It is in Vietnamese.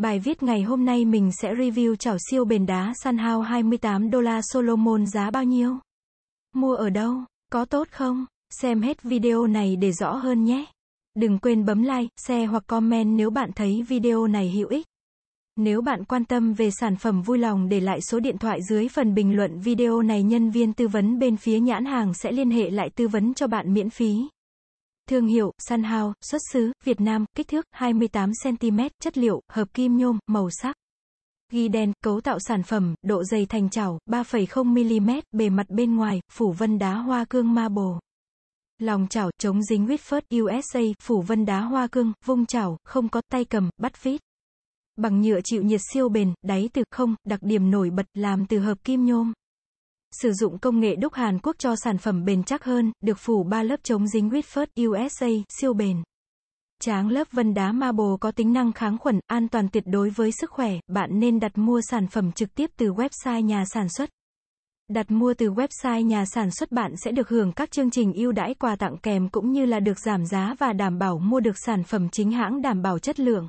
Bài viết ngày hôm nay mình sẽ review chảo siêu bền đá Sunhao 28 đô la Solomon giá bao nhiêu? Mua ở đâu? Có tốt không? Xem hết video này để rõ hơn nhé. Đừng quên bấm like, share hoặc comment nếu bạn thấy video này hữu ích. Nếu bạn quan tâm về sản phẩm vui lòng để lại số điện thoại dưới phần bình luận video này nhân viên tư vấn bên phía nhãn hàng sẽ liên hệ lại tư vấn cho bạn miễn phí. Thương hiệu, San Hao, xuất xứ, Việt Nam, kích thước 28cm, chất liệu, hợp kim nhôm, màu sắc. Ghi đen, cấu tạo sản phẩm, độ dày thành chảo, 3,0mm, bề mặt bên ngoài, phủ vân đá hoa cương ma bồ. Lòng chảo, chống dính Whitford, USA, phủ vân đá hoa cương, vung chảo, không có tay cầm, bắt vít. Bằng nhựa chịu nhiệt siêu bền, đáy từ không, đặc điểm nổi bật, làm từ hợp kim nhôm sử dụng công nghệ đúc Hàn Quốc cho sản phẩm bền chắc hơn, được phủ 3 lớp chống dính Whitford USA siêu bền. Tráng lớp vân đá marble có tính năng kháng khuẩn, an toàn tuyệt đối với sức khỏe, bạn nên đặt mua sản phẩm trực tiếp từ website nhà sản xuất. Đặt mua từ website nhà sản xuất bạn sẽ được hưởng các chương trình ưu đãi quà tặng kèm cũng như là được giảm giá và đảm bảo mua được sản phẩm chính hãng đảm bảo chất lượng.